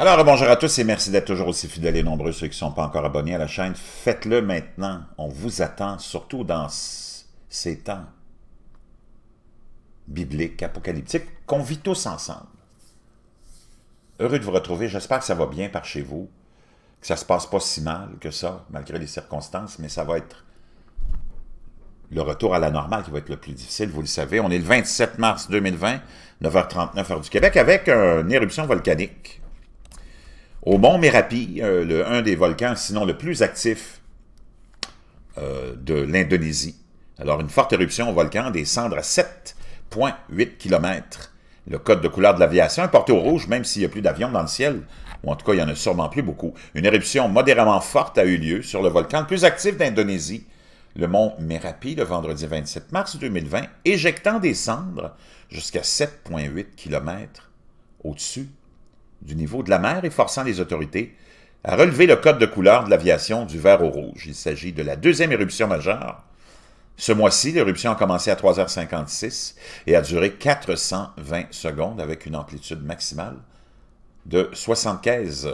Alors, bonjour à tous et merci d'être toujours aussi fidèles et nombreux. Ceux qui ne sont pas encore abonnés à la chaîne, faites-le maintenant. On vous attend, surtout dans ces temps bibliques, apocalyptiques, qu'on vit tous ensemble. Heureux de vous retrouver. J'espère que ça va bien par chez vous, que ça ne se passe pas si mal que ça, malgré les circonstances, mais ça va être le retour à la normale qui va être le plus difficile, vous le savez. On est le 27 mars 2020, 9h39 heure du Québec, avec une éruption volcanique au mont Merapi, euh, le, un des volcans, sinon le plus actif euh, de l'Indonésie. Alors, une forte éruption au volcan, des cendres à 7,8 km. Le code de couleur de l'aviation est porté au rouge, même s'il n'y a plus d'avions dans le ciel, ou en tout cas, il n'y en a sûrement plus beaucoup. Une éruption modérément forte a eu lieu sur le volcan le plus actif d'Indonésie, le mont Merapi, le vendredi 27 mars 2020, éjectant des cendres jusqu'à 7,8 km au-dessus du niveau de la mer et forçant les autorités à relever le code de couleur de l'aviation du vert au rouge. Il s'agit de la deuxième éruption majeure. Ce mois-ci, l'éruption a commencé à 3h56 et a duré 420 secondes avec une amplitude maximale de 75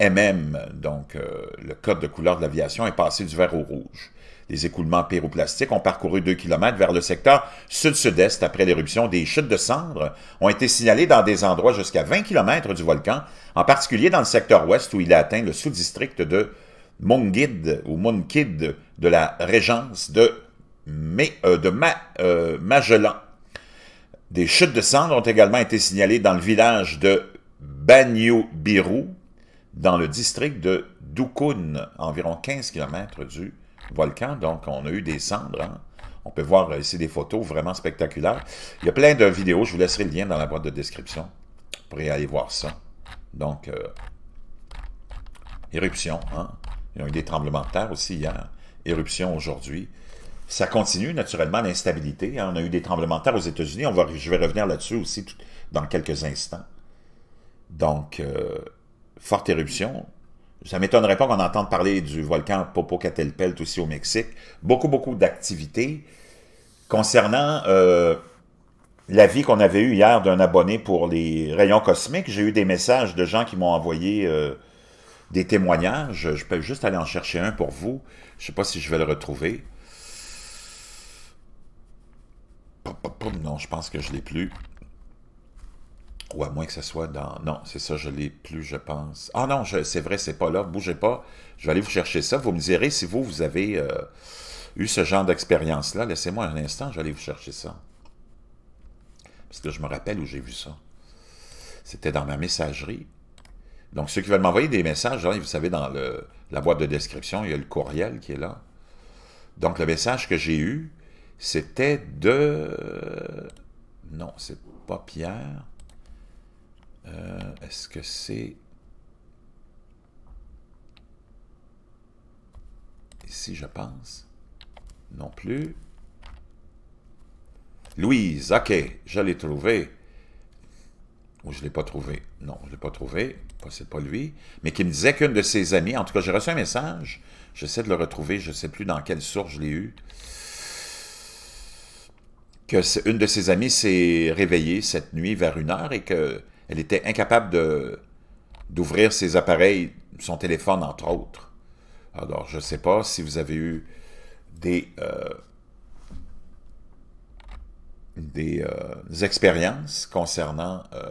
mm. Donc, euh, le code de couleur de l'aviation est passé du vert au rouge. Des écoulements pyroplastiques ont parcouru 2 km vers le secteur sud-sud-est après l'éruption. Des chutes de cendres ont été signalées dans des endroits jusqu'à 20 km du volcan, en particulier dans le secteur ouest où il a atteint le sous-district de Mungid ou Munkid de la régence de, euh, euh, Magellan. Des chutes de cendres ont également été signalées dans le village de Banyobiru, dans le district de Doukoun, environ 15 km du volcan, donc on a eu des cendres. Hein. On peut voir ici des photos vraiment spectaculaires. Il y a plein de vidéos, je vous laisserai le lien dans la boîte de description. Vous pourrez aller voir ça. Donc, euh, éruption. Hein. Il y a eu des tremblements de terre aussi hier. Hein. Éruption aujourd'hui. Ça continue naturellement l'instabilité. On a eu des tremblements de terre aux États-Unis. je vais revenir là-dessus aussi dans quelques instants. Donc, euh, forte éruption, ça m'étonnerait pas qu'on entende parler du volcan Popocatépetl aussi au Mexique. Beaucoup, beaucoup d'activités. Concernant euh, l'avis qu'on avait eu hier d'un abonné pour les rayons cosmiques, j'ai eu des messages de gens qui m'ont envoyé euh, des témoignages. Je peux juste aller en chercher un pour vous. Je ne sais pas si je vais le retrouver. Non, je pense que je ne l'ai plus. Ou à moins que ce soit dans... Non, c'est ça, je l'ai plus, je pense. Ah non, c'est vrai, c'est pas là. Bougez pas. Je vais aller vous chercher ça. Vous me direz si vous, vous avez euh, eu ce genre d'expérience-là. Laissez-moi un instant, je vais aller vous chercher ça. Parce que je me rappelle où j'ai vu ça. C'était dans ma messagerie. Donc, ceux qui veulent m'envoyer des messages, hein, vous savez, dans la boîte de description, il y a le courriel qui est là. Donc, le message que j'ai eu, c'était de... Non, c'est pas Pierre. Euh, est-ce que c'est... Ici, je pense. Non plus. Louise, ok, je l'ai trouvé. Ou je ne l'ai pas trouvé. Non, je ne l'ai pas trouvé. C'est pas lui. Mais qui me disait qu'une de ses amies, en tout cas, j'ai reçu un message. J'essaie de le retrouver. Je ne sais plus dans quelle source je l'ai eu. Que une de ses amies s'est réveillée cette nuit vers une heure et que elle était incapable de, d'ouvrir ses appareils, son téléphone entre autres. Alors, je ne sais pas si vous avez eu des, euh, des, euh, expériences concernant euh,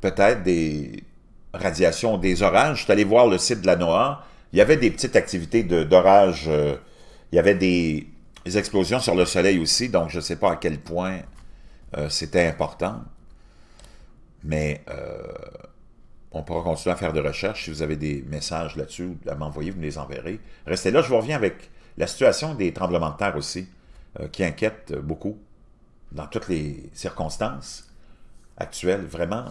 peut-être des radiations, des orages. Je suis allé voir le site de la NOAA. Il y avait des petites activités d'orage. il y avait des, explosions sur le soleil aussi, donc je ne sais pas à quel point euh, c'était important. Mais euh, on pourra continuer à faire de recherches. Si vous avez des messages là-dessus à m'envoyer, vous me les enverrez. Restez là, je vous reviens avec la situation des tremblements de terre aussi, euh, qui inquiète beaucoup dans toutes les circonstances actuelles. Vraiment,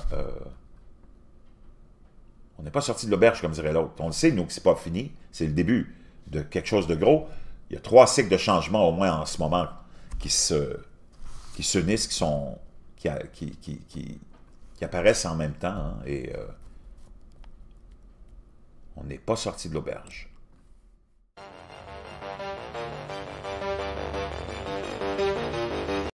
on n'est pas sorti de l'auberge, comme dirait l'autre. On le sait, nous, que c'est pas fini. C'est le début de quelque chose de gros. Il y a trois cycles de changement au moins en ce moment qui se qui s'unissent, qui sont qui, qui, apparaissent en même temps. Hein, et euh, on n'est pas sorti de l'auberge.